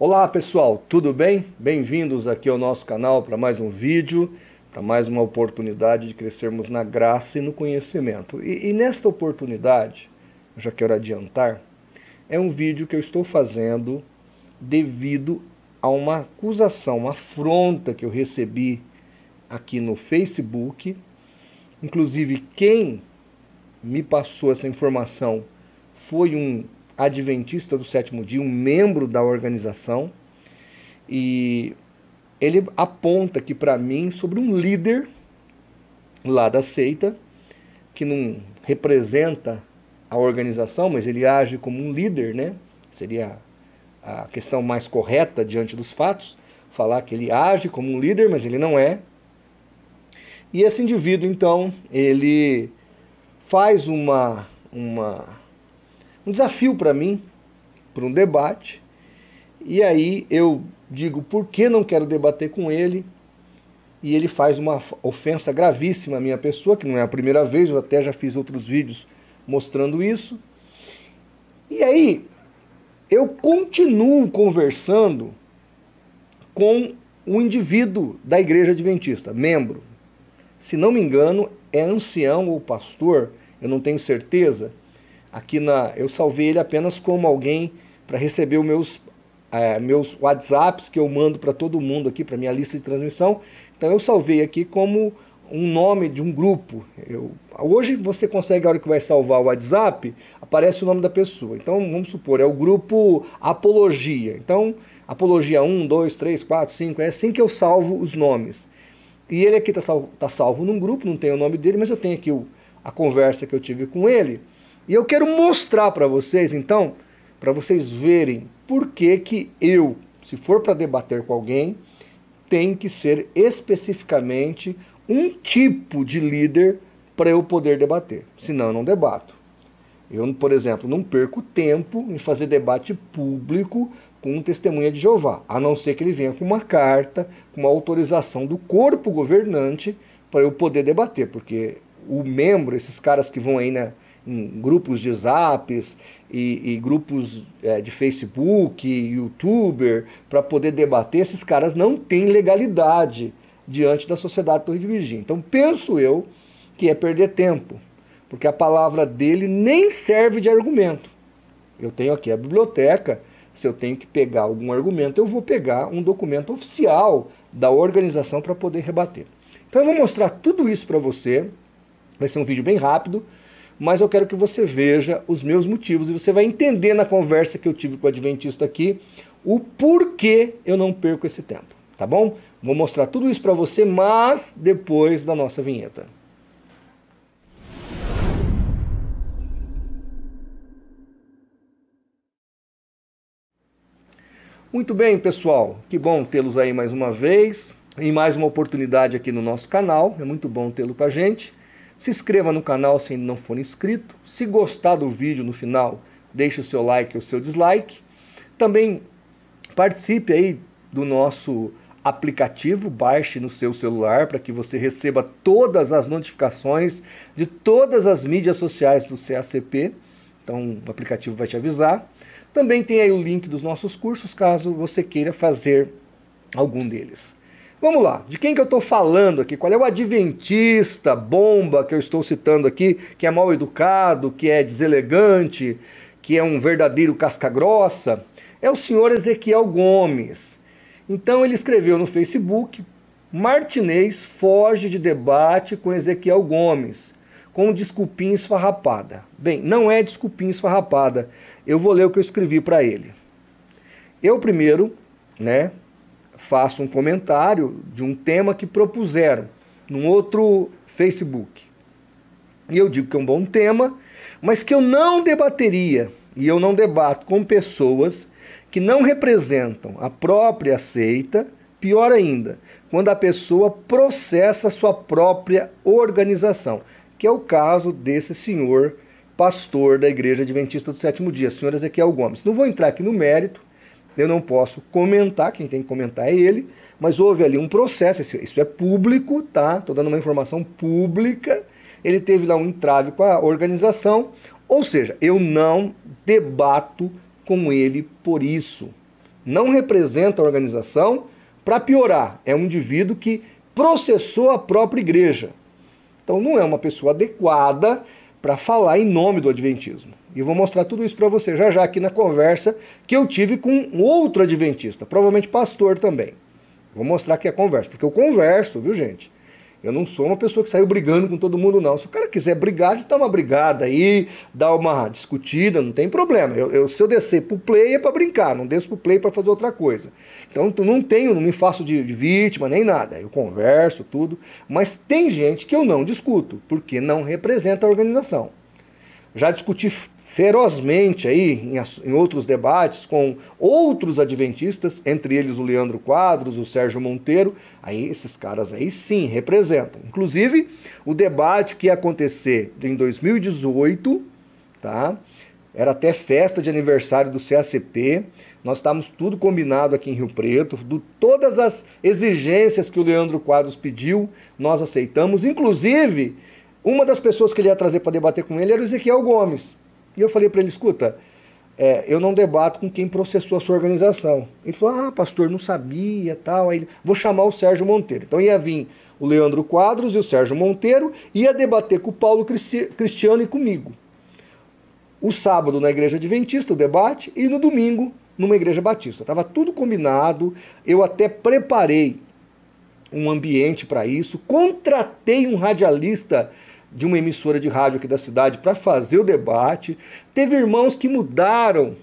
Olá pessoal, tudo bem? Bem-vindos aqui ao nosso canal para mais um vídeo, para mais uma oportunidade de crescermos na graça e no conhecimento. E, e, nesta oportunidade, já quero adiantar, é um vídeo que eu estou fazendo devido a uma acusação, uma afronta que eu recebi aqui no Facebook. Inclusive, quem me passou essa informação foi um adventista do sétimo dia, um membro da organização, e ele aponta aqui para mim sobre um líder lá da seita, que não representa a organização, mas ele age como um líder, né? Seria a questão mais correta diante dos fatos, falar que ele age como um líder, mas ele não é. E esse indivíduo, então, ele faz uma, uma um desafio para mim, para um debate. E aí eu digo por que não quero debater com ele. E ele faz uma ofensa gravíssima à minha pessoa, que não é a primeira vez, eu até já fiz outros vídeos mostrando isso. E aí eu continuo conversando com o indivíduo da igreja adventista, membro. Se não me engano, é ancião ou pastor, eu não tenho certeza aqui na. Eu salvei ele apenas como alguém para receber os meus, é, meus WhatsApps que eu mando para todo mundo aqui, para minha lista de transmissão. Então eu salvei aqui como um nome de um grupo. Eu, hoje você consegue, a hora que vai salvar o WhatsApp, aparece o nome da pessoa. Então vamos supor, é o grupo Apologia. Então, Apologia 1, 2, 3, 4, 5, é assim que eu salvo os nomes. E ele aqui está salvo, tá salvo num grupo, não tem o nome dele, mas eu tenho aqui o, a conversa que eu tive com ele. E eu quero mostrar para vocês, então, para vocês verem por que, que eu, se for para debater com alguém, tem que ser especificamente um tipo de líder para eu poder debater. Senão eu não debato. Eu, por exemplo, não perco tempo em fazer debate público com um testemunha de Jeová, a não ser que ele venha com uma carta, com uma autorização do corpo governante para eu poder debater, porque o membro, esses caras que vão aí né? grupos de zaps e, e grupos é, de Facebook, youtuber, para poder debater, esses caras não têm legalidade diante da sociedade Rio de Vigia. Então penso eu que é perder tempo, porque a palavra dele nem serve de argumento. Eu tenho aqui a biblioteca, se eu tenho que pegar algum argumento, eu vou pegar um documento oficial da organização para poder rebater. Então eu vou mostrar tudo isso para você. Vai ser um vídeo bem rápido mas eu quero que você veja os meus motivos e você vai entender na conversa que eu tive com o Adventista aqui o porquê eu não perco esse tempo, tá bom? Vou mostrar tudo isso para você, mas depois da nossa vinheta. Muito bem, pessoal. Que bom tê-los aí mais uma vez, em mais uma oportunidade aqui no nosso canal. É muito bom tê-lo com a gente. Se inscreva no canal se ainda não for inscrito. Se gostar do vídeo no final, deixe o seu like ou o seu dislike. Também participe aí do nosso aplicativo, baixe no seu celular para que você receba todas as notificações de todas as mídias sociais do CACP. Então, o aplicativo vai te avisar. Também tem aí o link dos nossos cursos, caso você queira fazer algum deles. Vamos lá, de quem que eu estou falando aqui? Qual é o adventista bomba que eu estou citando aqui, que é mal educado, que é deselegante, que é um verdadeiro casca-grossa? É o senhor Ezequiel Gomes. Então ele escreveu no Facebook: Martinez foge de debate com Ezequiel Gomes, com desculpinha esfarrapada. Bem, não é desculpinha esfarrapada. Eu vou ler o que eu escrevi para ele. Eu primeiro, né, faço um comentário de um tema que propuseram num outro Facebook. E eu digo que é um bom tema, mas que eu não debateria, e eu não debato com pessoas que não representam a própria seita, pior ainda, quando a pessoa processa a sua própria organização, que é o caso desse senhor pastor da Igreja Adventista do Sétimo Dia, senhor Ezequiel Gomes. Não vou entrar aqui no mérito, eu não posso comentar, quem tem que comentar é ele, mas houve ali um processo, isso é público, tá? Estou dando uma informação pública. Ele teve lá um entrave com a organização, ou seja, eu não debato com ele por isso. Não representa a organização. Para piorar, é um indivíduo que processou a própria igreja. Então não é uma pessoa adequada para falar em nome do Adventismo. E vou mostrar tudo isso para você já já aqui na conversa que eu tive com um outro adventista, provavelmente pastor também. Vou mostrar aqui a conversa, porque eu converso, viu gente? Eu não sou uma pessoa que saiu brigando com todo mundo, não. Se o cara quiser brigar, de dar uma brigada aí, dá uma discutida, não tem problema. Eu, eu, se eu descer pro play é para brincar, não desço pro play para fazer outra coisa. Então não tenho, não me faço de, de vítima nem nada. Eu converso, tudo. Mas tem gente que eu não discuto, porque não representa a organização já discuti ferozmente aí em, outros debates com outros adventistas, entre eles o Leandro Quadros, o Sérgio Monteiro. Aí esses caras aí sim representam. Inclusive, o debate que ia acontecer em 2018, tá? Era até festa de aniversário do CACP. Nós estávamos tudo combinado aqui em Rio Preto. Do, todas as exigências que o Leandro Quadros pediu, nós aceitamos. Inclusive, uma das pessoas que ele ia trazer para debater com ele era o Ezequiel Gomes. E eu falei para ele: escuta, é, eu não debato com quem processou a sua organização. Ele falou: ah, pastor, não sabia tal. Aí ele, vou chamar o Sérgio Monteiro. Então ia vir o Leandro Quadros e o Sérgio Monteiro, ia debater com o Paulo Cristiano e comigo. O sábado na Igreja Adventista, o debate, e no domingo numa Igreja Batista. Estava tudo combinado, eu até preparei um ambiente para isso, contratei um radialista de uma emissora de rádio aqui da cidade para fazer o debate. Teve irmãos que mudaram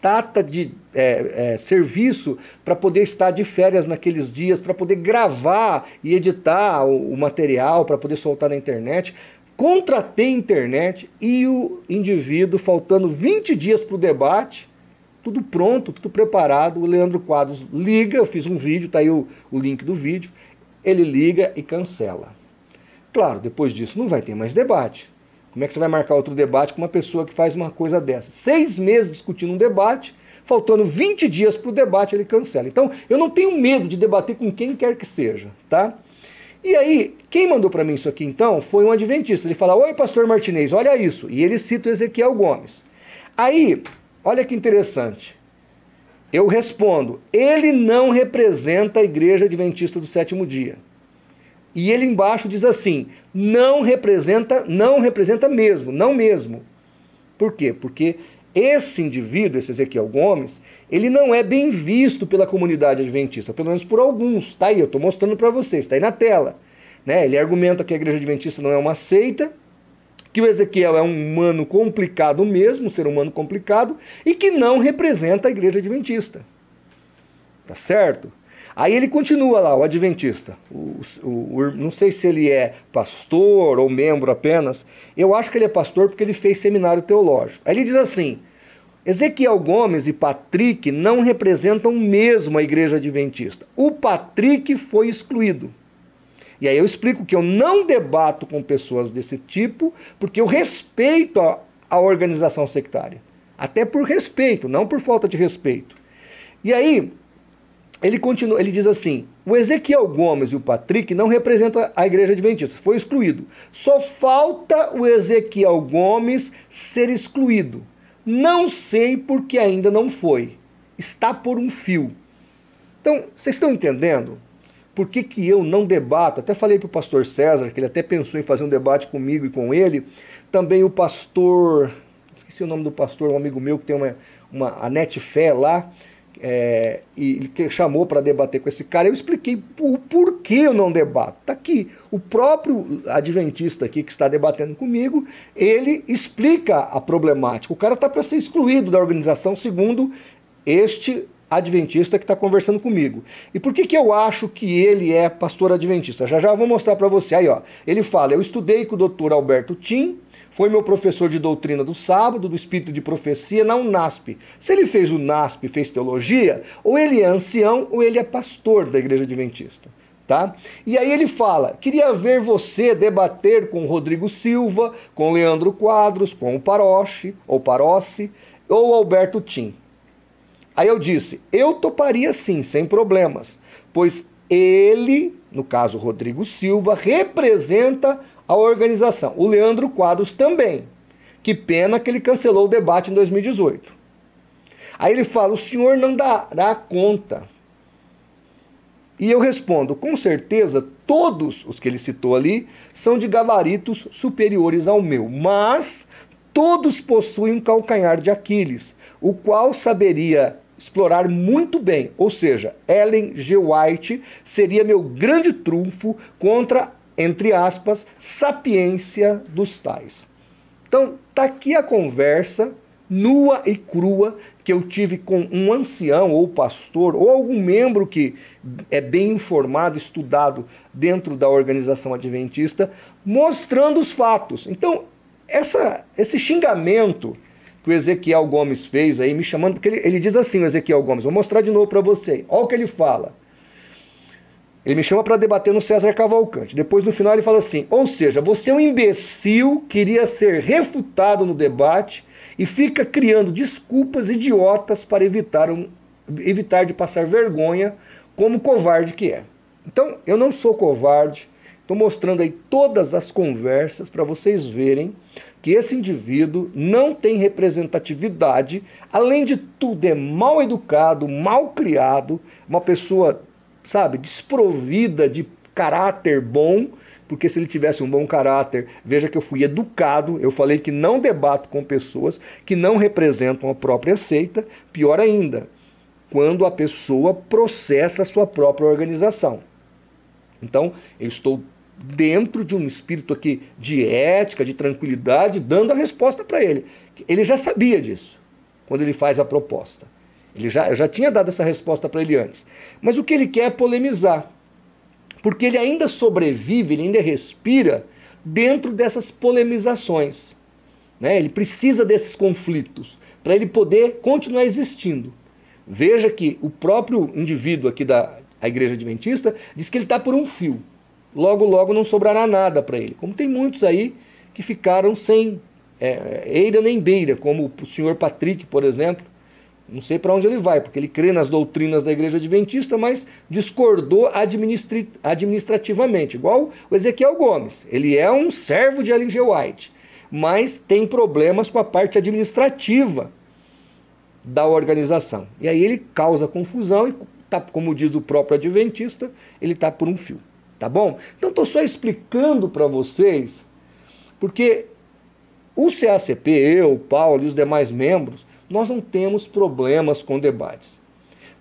data de é, é, serviço para poder estar de férias naqueles dias, para poder gravar e editar o, o material, para poder soltar na internet. Contratei internet e o indivíduo, faltando 20 dias para o debate, tudo pronto, tudo preparado. O Leandro Quadros liga, eu fiz um vídeo, tá aí o, o link do vídeo. Ele liga e cancela. Claro, depois disso não vai ter mais debate. Como é que você vai marcar outro debate com uma pessoa que faz uma coisa dessa? Seis meses discutindo um debate, faltando 20 dias para o debate, ele cancela. Então, eu não tenho medo de debater com quem quer que seja, tá? E aí, quem mandou para mim isso aqui então foi um adventista. Ele fala: Oi, pastor Martinez, olha isso. E ele cita o Ezequiel Gomes. Aí, olha que interessante. Eu respondo: ele não representa a igreja adventista do sétimo dia. E ele embaixo diz assim: não representa, não representa mesmo, não mesmo. Por quê? Porque esse indivíduo, esse Ezequiel Gomes, ele não é bem visto pela comunidade adventista, pelo menos por alguns. Está aí, eu estou mostrando para vocês, está aí na tela. Né? Ele argumenta que a igreja adventista não é uma seita, que o Ezequiel é um humano complicado mesmo, um ser humano complicado, e que não representa a igreja adventista. Tá certo? Aí ele continua lá, o adventista. O, o, o, não sei se ele é pastor ou membro apenas. Eu acho que ele é pastor porque ele fez seminário teológico. Aí ele diz assim: Ezequiel Gomes e Patrick não representam mesmo a igreja adventista. O Patrick foi excluído. E aí eu explico que eu não debato com pessoas desse tipo, porque eu respeito a, a organização sectária. Até por respeito, não por falta de respeito. E aí, ele continua, ele diz assim: o Ezequiel Gomes e o Patrick não representam a igreja adventista, foi excluído. Só falta o Ezequiel Gomes ser excluído. Não sei porque ainda não foi. Está por um fio. Então, vocês estão entendendo? Por que, que eu não debato? Até falei para o pastor César, que ele até pensou em fazer um debate comigo e com ele. Também o pastor. Esqueci o nome do pastor, um amigo meu que tem uma, uma Fé lá é, e ele chamou para debater com esse cara, eu expliquei o porquê eu não debato. Está aqui. O próprio adventista aqui que está debatendo comigo, ele explica a problemática. O cara está para ser excluído da organização, segundo este adventista que está conversando comigo. E por que, que eu acho que ele é pastor adventista? Já já vou mostrar para você. Aí, ó, ele fala: Eu estudei com o doutor Alberto Tim, foi meu professor de doutrina do sábado, do espírito de profecia na UNASP. Se ele fez o NASP, fez teologia, ou ele é ancião ou ele é pastor da igreja adventista. Tá? E aí ele fala: queria ver você debater com Rodrigo Silva, com Leandro Quadros, com o Paroche, ou Parosse, ou Alberto Tim. Aí eu disse: eu toparia sim, sem problemas, pois ele, no caso Rodrigo Silva, representa a organização. O Leandro Quadros também. Que pena que ele cancelou o debate em 2018. Aí ele fala: o senhor não dará conta. E eu respondo: com certeza, todos os que ele citou ali são de gabaritos superiores ao meu, mas todos possuem um calcanhar de Aquiles, o qual saberia explorar muito bem. Ou seja, Ellen G. White seria meu grande trunfo contra, entre aspas, sapiência dos tais. Então, tá aqui a conversa nua e crua que eu tive com um ancião ou pastor ou algum membro que é bem informado, estudado dentro da organização adventista, mostrando os fatos. Então, essa, esse xingamento que o Ezequiel Gomes fez aí, me chamando, porque ele, ele diz assim, o Ezequiel Gomes, vou mostrar de novo para você, olha o que ele fala. Ele me chama para debater no César Cavalcante. Depois, no final, ele fala assim: ou seja, você é um imbecil, queria ser refutado no debate e fica criando desculpas idiotas para evitar, um, evitar de passar vergonha, como covarde que é. Então, eu não sou covarde, Estou mostrando aí todas as conversas para vocês verem que esse indivíduo não tem representatividade, além de tudo, é mal educado, mal criado, uma pessoa, sabe, desprovida de caráter bom, porque se ele tivesse um bom caráter, veja que eu fui educado, eu falei que não debato com pessoas que não representam a própria seita, pior ainda, quando a pessoa processa a sua própria organização. Então, eu estou dentro de um espírito aqui de ética, de tranquilidade, dando a resposta para ele. Ele já sabia disso quando ele faz a proposta. Ele já, já tinha dado essa resposta para ele antes. Mas o que ele quer é polemizar. Porque ele ainda sobrevive, ele ainda respira dentro dessas polemizações. Né? Ele precisa desses conflitos para ele poder continuar existindo. Veja que o próprio indivíduo aqui da Igreja Adventista diz que ele está por um fio logo, logo não sobrará nada para ele. Como tem muitos aí que ficaram sem é, é, eira nem beira, como o senhor Patrick, por exemplo. Não sei para onde ele vai, porque ele crê nas doutrinas da igreja adventista, mas discordou administrativamente, igual o Ezequiel Gomes. Ele é um servo de Ellen G. White, mas tem problemas com a parte administrativa da organização. E aí ele causa confusão e, tá, como diz o próprio adventista, ele está por um fio tá bom? Então estou só explicando para vocês, porque o CACP, eu, o Paulo e os demais membros, nós não temos problemas com debates.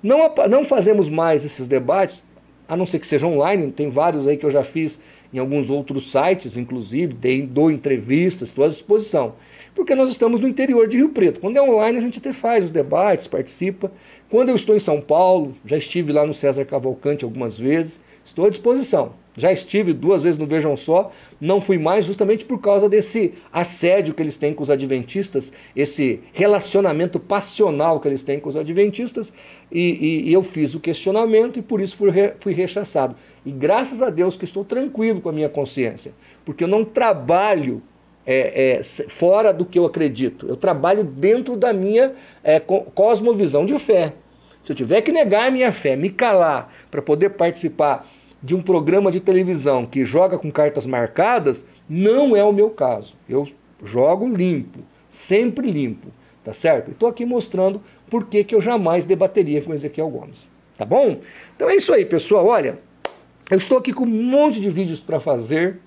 Não, não fazemos mais esses debates, a não ser que seja online, tem vários aí que eu já fiz em alguns outros sites, inclusive, dei, dou entrevistas, estou à disposição porque nós estamos no interior de Rio Preto. Quando é online, a gente até faz os debates, participa. Quando eu estou em São Paulo, já estive lá no César Cavalcante algumas vezes, estou à disposição. Já estive duas vezes no Vejam Só, não fui mais justamente por causa desse assédio que eles têm com os adventistas, esse relacionamento passional que eles têm com os adventistas, e, e, e eu fiz o questionamento e por isso fui, re, fui rechaçado. E graças a Deus que estou tranquilo com a minha consciência, porque eu não trabalho é, é, fora do que eu acredito. Eu trabalho dentro da minha é, cosmovisão de fé. Se eu tiver que negar a minha fé, me calar para poder participar de um programa de televisão que joga com cartas marcadas, não é o meu caso. Eu jogo limpo, sempre limpo, tá certo? Estou aqui mostrando por que, que eu jamais debateria com Ezequiel Gomes, tá bom? Então é isso aí, pessoal. Olha, eu estou aqui com um monte de vídeos para fazer.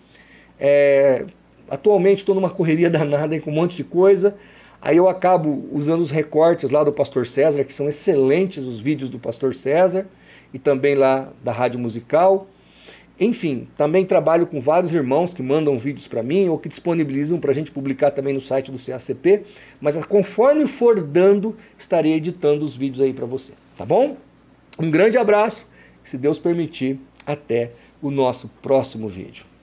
É, atualmente estou numa correria danada hein, com um monte de coisa. Aí eu acabo usando os recortes lá do Pastor César, que são excelentes os vídeos do Pastor César, e também lá da Rádio Musical. Enfim, também trabalho com vários irmãos que mandam vídeos para mim ou que disponibilizam para a gente publicar também no site do CACP. Mas conforme for dando, estarei editando os vídeos aí para você, tá bom? Um grande abraço, se Deus permitir, até o nosso próximo vídeo.